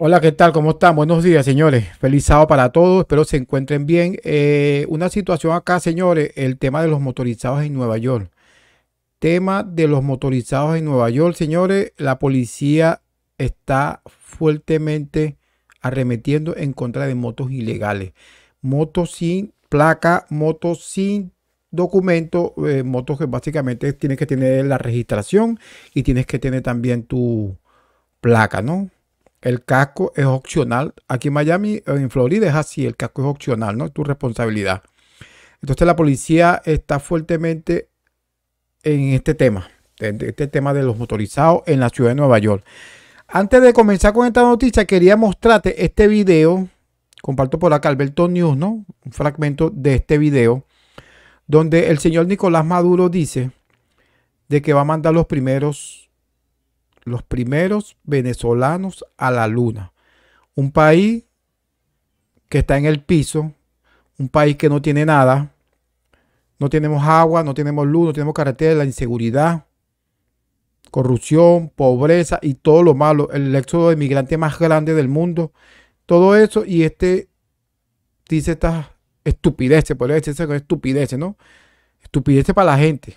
Hola, ¿qué tal? ¿Cómo están? Buenos días, señores. Feliz sábado para todos. Espero se encuentren bien. Eh, una situación acá, señores, el tema de los motorizados en Nueva York. Tema de los motorizados en Nueva York, señores. La policía está fuertemente arremetiendo en contra de motos ilegales. Motos sin placa, motos sin documento, eh, motos que básicamente tienes que tener la registración y tienes que tener también tu placa, ¿no? El casco es opcional. Aquí en Miami, en Florida es así, el casco es opcional, ¿no? Es tu responsabilidad. Entonces la policía está fuertemente en este tema, en este tema de los motorizados en la ciudad de Nueva York. Antes de comenzar con esta noticia, quería mostrarte este video. Comparto por acá Alberto News, ¿no? Un fragmento de este video donde el señor Nicolás Maduro dice de que va a mandar los primeros los primeros venezolanos a la luna. Un país que está en el piso, un país que no tiene nada, no tenemos agua, no tenemos luz, no tenemos carretera, la inseguridad, corrupción, pobreza y todo lo malo, el éxodo de migrantes más grande del mundo, todo eso y este dice estas estupideces, podría decirse es estupidez, ¿no? Estupideces para la gente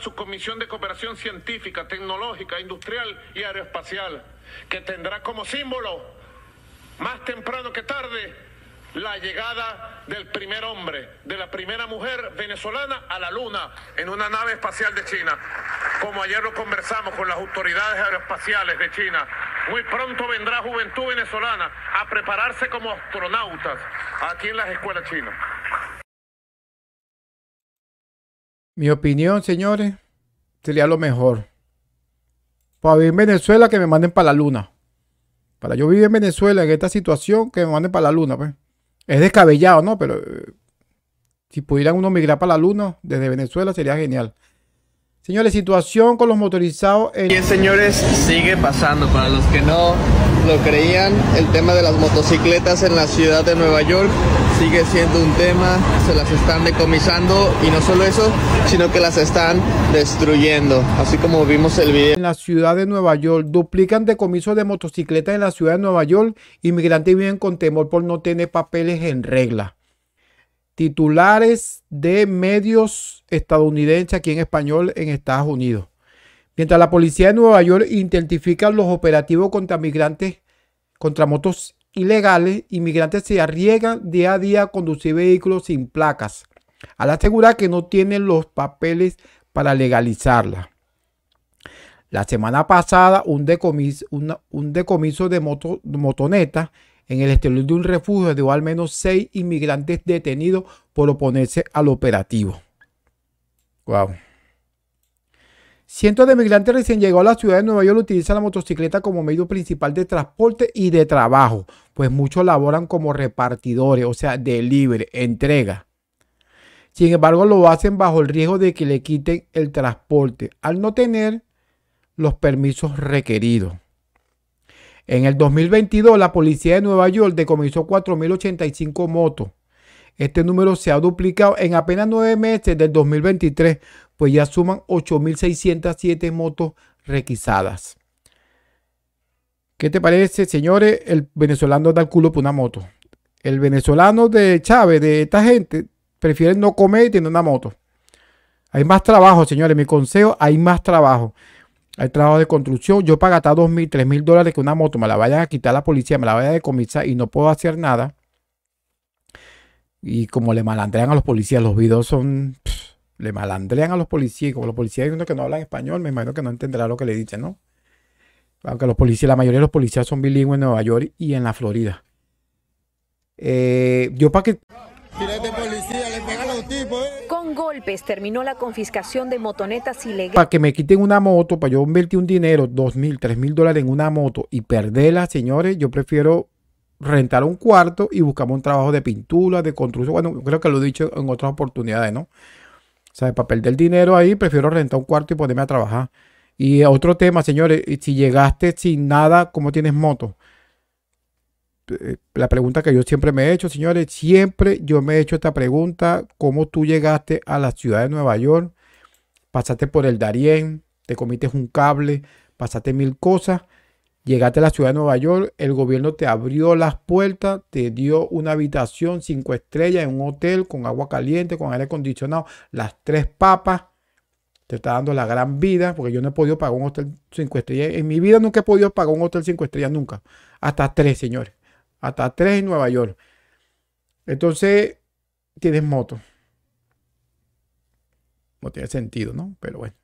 su Comisión de Cooperación Científica, Tecnológica, Industrial y Aeroespacial, que tendrá como símbolo, más temprano que tarde, la llegada del primer hombre, de la primera mujer venezolana a la Luna en una nave espacial de China. Como ayer lo conversamos con las autoridades aeroespaciales de China, muy pronto vendrá juventud venezolana a prepararse como astronautas aquí en las escuelas chinas. Mi opinión, señores, sería lo mejor. Para vivir en Venezuela, que me manden para la luna. Para yo vivir en Venezuela, en esta situación, que me manden para la luna. Pues. Es descabellado, ¿no? Pero eh, si pudieran uno migrar para la luna desde Venezuela, sería genial. Señores, situación con los motorizados. Bien, señores, sigue pasando. Para los que no lo creían, el tema de las motocicletas en la ciudad de Nueva York sigue siendo un tema. Se las están decomisando y no solo eso, sino que las están destruyendo. Así como vimos el video. En la ciudad de Nueva York, duplican decomisos de motocicletas en la ciudad de Nueva York. Inmigrantes viven con temor por no tener papeles en regla. Titulares de medios estadounidense aquí en español en Estados Unidos. Mientras la policía de Nueva York identifica los operativos contra migrantes, contra motos ilegales, inmigrantes se arriesgan día a día a conducir vehículos sin placas, al asegurar que no tienen los papeles para legalizarla. La semana pasada, un decomiso, un decomiso de moto, motoneta en el exterior de un refugio de al menos seis inmigrantes detenidos por oponerse al operativo. Wow. Cientos de migrantes recién llegados a la ciudad de Nueva York utilizan la motocicleta como medio principal de transporte y de trabajo, pues muchos laboran como repartidores, o sea, de libre entrega. Sin embargo, lo hacen bajo el riesgo de que le quiten el transporte al no tener los permisos requeridos. En el 2022, la policía de Nueva York decomisó 4.085 motos este número se ha duplicado en apenas nueve meses del 2023, pues ya suman 8.607 motos requisadas. ¿Qué te parece, señores? El venezolano da el culo por una moto. El venezolano de Chávez, de esta gente, prefiere no comer y tener una moto. Hay más trabajo, señores. Mi consejo, hay más trabajo. Hay trabajo de construcción. Yo pago hasta 2.000, 3.000 dólares que una moto me la vayan a quitar la policía, me la vaya a decomisar y no puedo hacer nada. Y como le malandrean a los policías, los videos son. le malandrean a los policías. como los policías hay uno que no hablan español, me imagino que no entenderá lo que le dicen, ¿no? Aunque los policías, la mayoría de los policías son bilingües en Nueva York y en la Florida. Eh, yo para que. ¿eh? Con golpes terminó la confiscación de motonetas ilegales. Para que me quiten una moto, para yo invertir un dinero, dos mil, tres mil dólares en una moto y perderla, señores, yo prefiero rentar un cuarto y buscamos un trabajo de pintura, de construcción. Bueno, creo que lo he dicho en otras oportunidades, ¿no? O sea, papel del dinero ahí, prefiero rentar un cuarto y ponerme a trabajar. Y otro tema, señores, si llegaste sin nada, ¿cómo tienes moto? Eh, la pregunta que yo siempre me he hecho, señores, siempre yo me he hecho esta pregunta, ¿cómo tú llegaste a la ciudad de Nueva York? Pasaste por el Darién, te comiste un cable, pasaste mil cosas Llegaste a la ciudad de Nueva York, el gobierno te abrió las puertas, te dio una habitación cinco estrellas en un hotel con agua caliente, con aire acondicionado, las tres papas. Te está dando la gran vida, porque yo no he podido pagar un hotel cinco estrellas. En mi vida nunca he podido pagar un hotel cinco estrellas, nunca. Hasta tres, señores. Hasta tres en Nueva York. Entonces, tienes moto. No tiene sentido, ¿no? Pero bueno.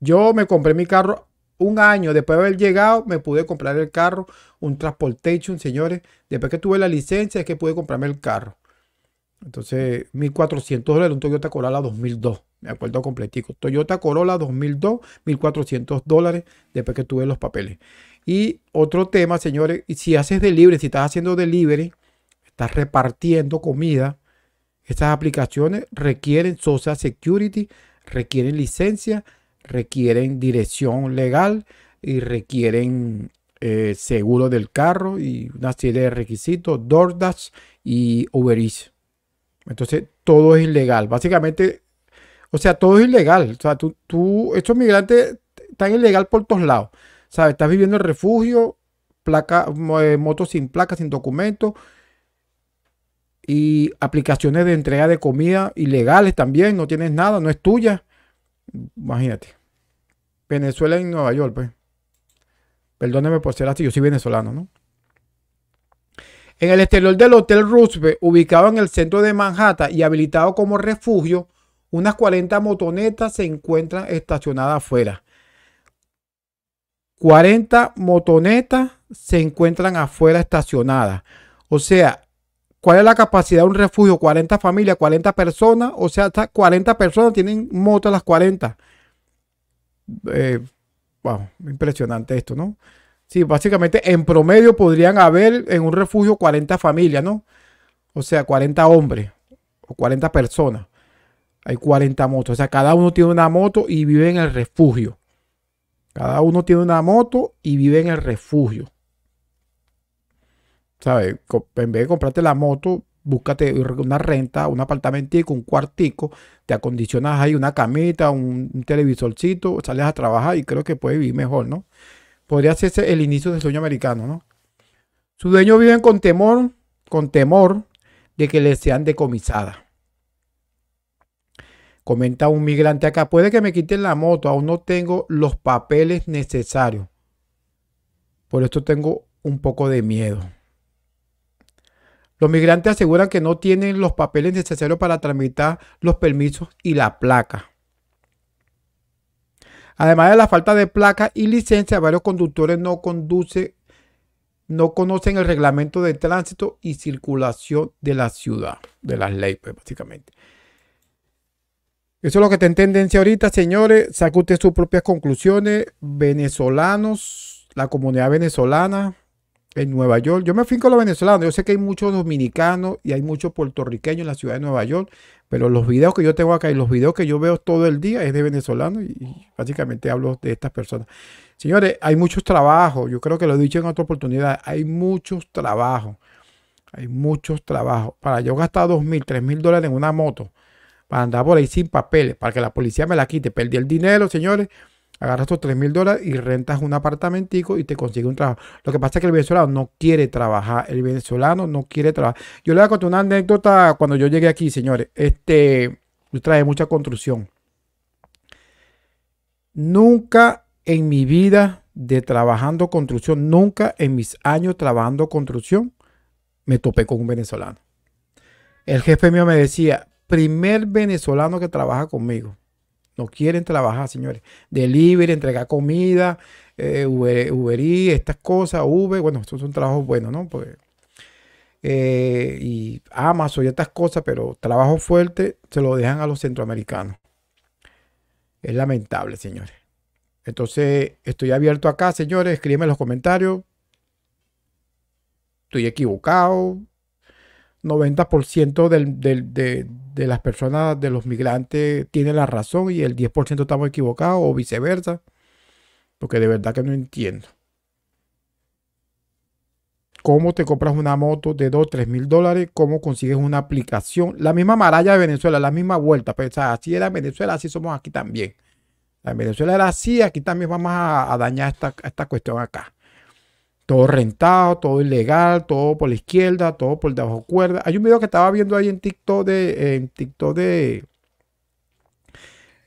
Yo me compré mi carro un año después de haber llegado, me pude comprar el carro, un transportation, señores. Después que tuve la licencia es que pude comprarme el carro. Entonces, 1.400 dólares, un Toyota Corolla 2002, me acuerdo completico. Toyota Corolla 2002, 1.400 dólares, después que tuve los papeles. Y otro tema, señores, si haces delivery, si estás haciendo delivery, estás repartiendo comida, estas aplicaciones requieren Social Security, requieren licencia, requieren dirección legal y requieren eh, seguro del carro y una serie de requisitos, DoorDash y Uber Entonces, todo es ilegal. Básicamente, o sea, todo es ilegal. O sea, tú, estos migrantes están ilegal por todos lados. ¿Sabes? Estás viviendo en refugio, placa, eh, motos sin placa, sin documento y aplicaciones de entrega de comida ilegales también. No tienes nada, no es tuya. Imagínate. Venezuela y Nueva York, pues. Perdóneme por ser así, yo soy venezolano, ¿no? En el exterior del Hotel Roosevelt, ubicado en el centro de Manhattan y habilitado como refugio, unas 40 motonetas se encuentran estacionadas afuera. 40 motonetas se encuentran afuera estacionadas. O sea, ¿Cuál es la capacidad de un refugio? 40 familias, 40 personas. O sea, hasta 40 personas tienen moto a las 40. Eh, wow, impresionante esto, ¿no? Sí, básicamente en promedio podrían haber en un refugio 40 familias, ¿no? O sea, 40 hombres o 40 personas. Hay 40 motos. O sea, cada uno tiene una moto y vive en el refugio. Cada uno tiene una moto y vive en el refugio. ¿Sabes? En vez de comprarte la moto, búscate una renta, un apartamentico, un cuartico, te acondicionas ahí una camita, un, televisorcito, sales a trabajar y creo que puedes vivir mejor, ¿no? Podría ser el inicio del sueño americano, ¿no? Sus dueños viven con temor, con temor de que les sean decomisadas. Comenta un migrante acá, puede que me quiten la moto, aún no tengo los papeles necesarios. Por esto tengo un poco de miedo. Los migrantes aseguran que no tienen los papeles necesarios para tramitar los permisos y la placa. Además de la falta de placa y licencia, varios conductores no conducen, no conocen el reglamento de tránsito y circulación de la ciudad, de las leyes, pues, básicamente. Eso es lo que está en tendencia ahorita, señores. Saque usted sus propias conclusiones. Venezolanos, la comunidad venezolana, en Nueva York. Yo me afinco a los venezolanos. Yo sé que hay muchos dominicanos y hay muchos puertorriqueños en la ciudad de Nueva York, pero los videos que yo tengo acá y los videos que yo veo todo el día es de venezolanos y, básicamente hablo de estas personas. Señores, hay muchos trabajos. Yo creo que lo he dicho en otra oportunidad. Hay muchos trabajos. Hay muchos trabajos. Para yo gastar dos mil, tres mil dólares en una moto, para andar por ahí sin papeles, para que la policía me la quite. Perdí el dinero, señores. Agarras tus 3 mil dólares y rentas un apartamentico y te consigues un trabajo. Lo que pasa es que el venezolano no quiere trabajar. El venezolano no quiere trabajar. Yo le voy a contar una anécdota cuando yo llegué aquí, señores. Este, trae mucha construcción. Nunca en mi vida de trabajando construcción, nunca en mis años trabajando construcción, me topé con un venezolano. El jefe mío me decía, primer venezolano que trabaja conmigo no quieren trabajar, señores. Delivery, entregar comida, eh, Uber, estas cosas, Uber, bueno, estos son trabajos buenos, ¿no? Eh, y Amazon y estas cosas, pero trabajo fuerte se lo dejan a los centroamericanos. Es lamentable, señores. Entonces, estoy abierto acá, señores. Escríbeme en los comentarios. Estoy equivocado. 90% de, las personas, de los migrantes, tienen la razón y el 10% estamos equivocados o viceversa. Porque de verdad que no entiendo. ¿Cómo te compras una moto de 2, 3 mil dólares? ¿Cómo consigues una aplicación? La misma maralla de Venezuela, la misma vuelta. Pero, pues, así era Venezuela, así somos aquí también. La Venezuela era así, aquí también vamos a, dañar esta cuestión acá. Todo rentado, todo ilegal, todo por la izquierda, todo por debajo cuerda. Hay un video que estaba viendo ahí en TikTok de, en TikTok de,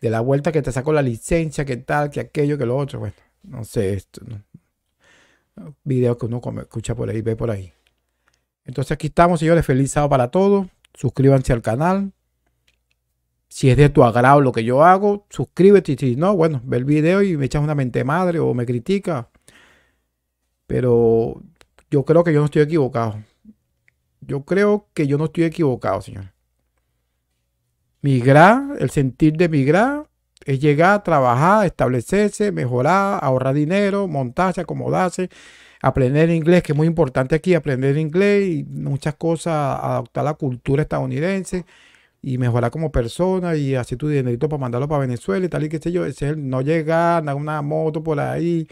de la vuelta que te sacó la licencia, que tal, que aquello, que lo otro. Bueno, no sé, esto, Video que uno escucha por ahí, ve por ahí. Entonces aquí estamos, señores. Feliz sábado para todos. Suscríbanse al canal. Si es de tu agrado lo que yo hago, suscríbete. Y si no, bueno, ve el video y me echas una mente madre o me critica. Pero yo creo que yo no estoy equivocado. Yo creo que yo no estoy equivocado, señor. Migrar, el sentir de migrar, es llegar, trabajar, establecerse, mejorar, ahorrar dinero, montarse, acomodarse, aprender inglés, que es muy importante aquí, aprender inglés y muchas cosas, adoptar la cultura estadounidense y mejorar como persona y hacer tu dinerito para mandarlo para Venezuela y tal y qué sé yo. Es el no llegar, a una moto por ahí,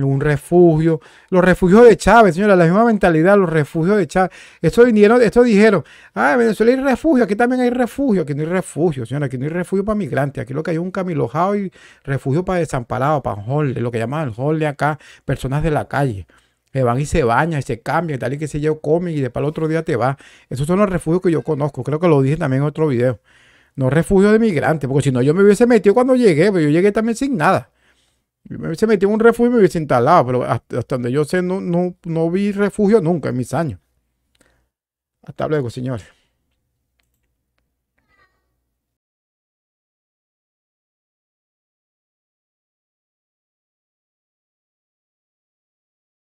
un refugio. Los refugios de Chávez, señora, la misma mentalidad, los refugios de Chávez. Esto vinieron, esto dijeron, ah, en Venezuela hay refugio, aquí también hay refugio, aquí no hay refugio, señora, aquí no hay refugio para migrantes, aquí lo que hay es un camilojado y refugio para desamparados, para holde, lo que llaman el acá, personas de la calle. Que van y se bañan y se cambian, tal y que se yo comen y de para el otro día te va. Esos son los refugios que yo conozco, creo que lo dije también en otro video. No refugio de migrantes, porque si no yo me hubiese metido cuando llegué, pero pues yo llegué también sin nada se metió un refugio y me hubiese instalado, pero hasta, donde yo sé, no, no, no vi refugio nunca en mis años. Hasta luego, señores.